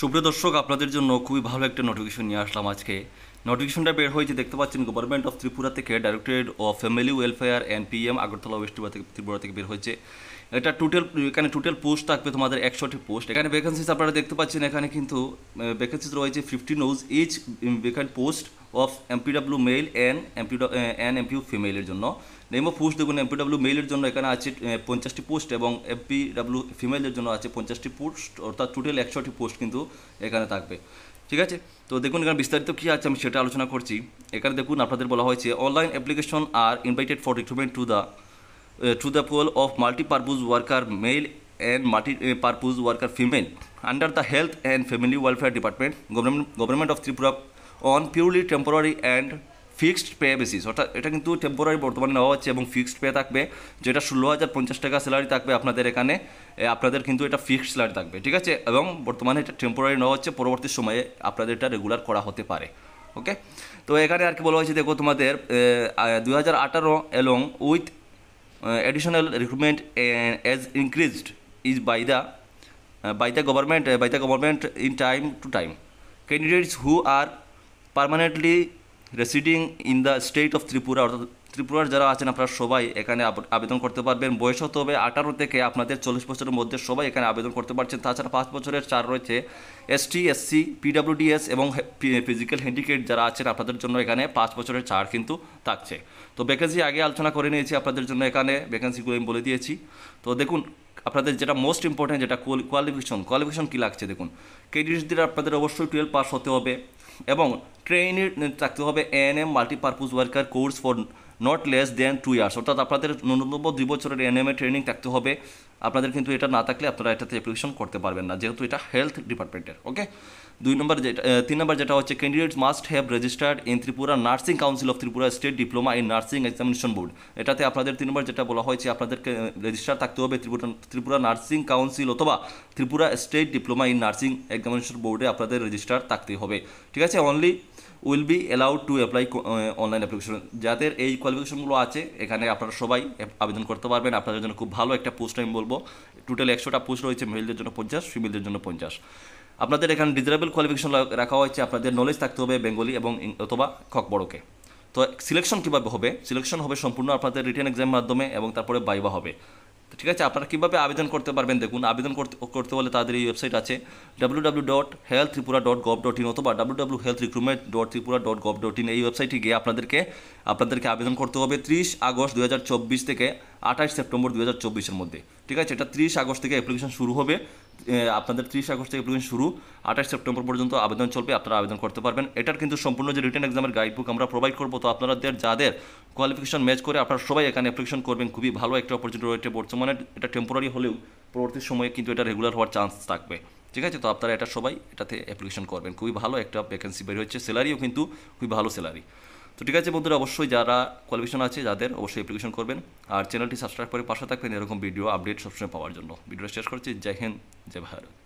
সুপ্রিয় দর্শক আপনাদের জন্য খুবই ভালো একটা নোটিফিকেশন নিয়ে আসলাম আজকে নোটিফিকেশনটা বের হয়েছে দেখতে পাচ্ছেন গভর্নমেন্ট অফ ত্রিপুরা থেকে directorate of family welfare and M Agartala west Tripura থেকে ত্রিপুরা থেকে বের হয়েছে এটা টোটাল এখানে টোটাল পোস্ট থাকবে তোমাদের একশোটি পোস্ট এখানে ভ্যাকেন্সিস আপনারা দেখতে পাচ্ছেন এখানে কিন্তু ভ্যাকেন্সিস রয়েছে ফিফটিন ওজ H vacant post of MPW male and MPU and MPU ফিমেলের জন্য নেম অফ পোস্ট দেখুন এমপিডাব্লিউ মেলের জন্য এখানে আছে eh, পঞ্চাশটি পোস্ট এবং এমপিডাব্লিউ ফিমেলের জন্য আছে পঞ্চাশটি পোস্ট অর্থাৎ টোটাল একশোটি পোস্ট কিন্তু এখানে থাকবে ঠিক আছে তো দেখুন এখানে বিস্তারিত কী আছে আমি সেটা আলোচনা করছি এখানে দেখুন আপনাদের বলা হয়েছে online application are invited for recruitment to the to the pool of multipurpose worker male and multi purpose worker female under the health and family welfare department government government of Tripura on purely temporary and fixed pay basis অর্থাৎ এটা কিন্তু temporary বর্তমানে নেওয়া হচ্ছে এবং fixed pay থাকবে যেটা ষোলো হাজার পঞ্চাশ টাকা স্যালারি থাকবে আপনাদের এখানে আপনাদের কিন্তু এটা ফিক্সড স্যালারি থাকবে ঠিক আছে এবং বর্তমানে এটা টেম্পোরারি নেওয়া হচ্ছে পরবর্তী সময়ে আপনাদের এটা রেগুলার করা হতে পারে ওকে তো এখানে আর কি বলা হয়েছে দেখো তোমাদের দু হাজার আঠারো এবং with additional recruitment as increased is by the by the government by the government in time to time candidates who are permanently residing in the state of Tripura অর্থাৎ ত্রিপুরার যারা আছেন আপনারা সবাই এখানে আবেদন করতে পারবেন বয়স হতে হবে আঠারো থেকে আপনাদের চল্লিশ বছরের মধ্যে সবাই এখানে আবেদন করতে পারছেন তাছাড়া পাঁচ বছরের চার রয়েছে এসটি এসসি পিডাব্লিউডিএস এবং ফিজিক্যাল হ্যান্ডিকেট যারা আছেন আপনাদের জন্য এখানে পাঁচ বছরের চার কিন্তু থাকছে তো ভ্যাকেন্সি আগে আলোচনা করে নিয়েছি আপনাদের জন্য এখানে ভ্যাকেন্সিগুলো আমি বলে দিয়েছি তো দেখুন আপনাদের যেটা মোস্ট ইম্পর্ট্যান্ট যেটা কোয়ালিফিকেশন কোয়ালিফিকেশন কী লাগছে দেখুন ক্যান্ডিডেটদের আপনাদের অবশ্যই টুয়েলভ পাস হতে হবে এবং ট্রেনের থাকতে হবে N M multipurpose worker course for not less than two years অর্থাৎ আপনাদের ন্যূনতম দুই বছরের এন এম এ ট্রেনিং থাকতে হবে আপনাদের কিন্তু এটা না থাকলে আপনারা এটাতে অ্যাপ্লিকেশন করতে পারবেন না যেহেতু এটা হেলথ ডিপার্টমেন্টের ওকে দুই নম্বর যেটা তিন নম্বর যেটা হচ্ছে candidates must have registered in Tripura nursing council of Tripura state diploma in nursing examination board এটাতে আপনাদের তিন নম্বর যেটা বলা হয়েছে আপনাদেরকে রেজিস্টার থাকতে হবে ত্রিপুরা ত্রিপুরা নার্সিং কাউন্সিল অথবা Tripura state diploma in nursing examination বোর্ডে আপনাদের রেজিস্টার থাকতে হবে ঠিক আছে only will be allowed to apply online application যাদের এই কোয়ালিফিকেশনগুলো আছে এখানে আপনারা সবাই আবেদন করতে পারবেন আপনাদের জন্য খুব ভালো একটা পোস্ট আমি বলবো টোটাল একশোটা পোস্ট রয়েছে মেলদের জন্য পঞ্চাশ ফিমেলদের জন্য পঞ্চাশ আপনাদের এখানে ডিজারেবল কোয়ালিফিকেশন রাখা হয়েছে আপনাদের নলেজ থাকতে হবে বেঙ্গলি এবং অথবা খক বড়োকে তো সিলেকশন কীভাবে হবে সিলেকশন হবে সম্পূর্ণ আপনাদের রিটেন এক্সামের মাধ্যমে এবং তারপরে বাইবা হবে ঠিক আছে আপনারা কীভাবে আবেদন করতে পারবেন দেখুন আবেদন করতে করতে হলে তাদের এই ওয়েবসাইট আছে W W dot health Tripura dot gov dot in অথবা W W health recruitment dot Tripura dot gov dot in এই ওয়েবসাইটে গিয়ে আপনাদেরকে আপনাদেরকে আবেদন করতে হবে ত্রিশ আগস্ট দু থেকে আঠাশ সেপ্টেম্বর দু হাজার মধ্যে ঠিক আছে এটা ত্রিশ আগস্ট থেকে অ্যাপ্লিকেশন শুরু হবে আপনাদের ত্রিশ আগস্ট থেকে অ্যাপ্লিকেশন শুরু আঠাশ সেপ্টেম্বর পর্যন্ত আবেদন চলবে আপনারা আবেদন করতে পারবেন এটার কিন্তু সম্পূর্ণ যে রিটার্ন এক্সামের গাইডবুক আমরা প্রোভাইড করবো তো আপনাদের যাদের কোয়ালিফিকেশন ম্যাচ করে আপনারা সবাই এখানে অ্যাপ্লিকেশন করবেন খুবই ভালো একটা অপরচুনিটি রয়েছে বর্তমানে এটা টেম্পোরারি হলেও পরবর্তী সময়ে কিন্তু এটা রেগুলার হওয়ার চান্স থাকবে ঠিক আছে তো আপনারা এটা সবাই এটাতে অ্যাপ্লিকেশন করবেন খুবই ভালো একটা ভ্যাকেন্সি বের হচ্ছে স্যালারিও কিন্তু খুবই ভালো স্যালারি তো ঠিক আছে বন্ধুরা অবশ্যই যারা কোয়ালিফিকেশন আছে যাদের অবশ্যই অ্যাপ্লিকেশন করবেন আর চ্যানেলটি সাবস্ক্রাইব করে পাশে থাকবেন এরকম ভিডিও আপডেট সবসময় পাওয়ার জন্য ভিডিওটা শেষ করছি জয় হিন্দ জয় ভারত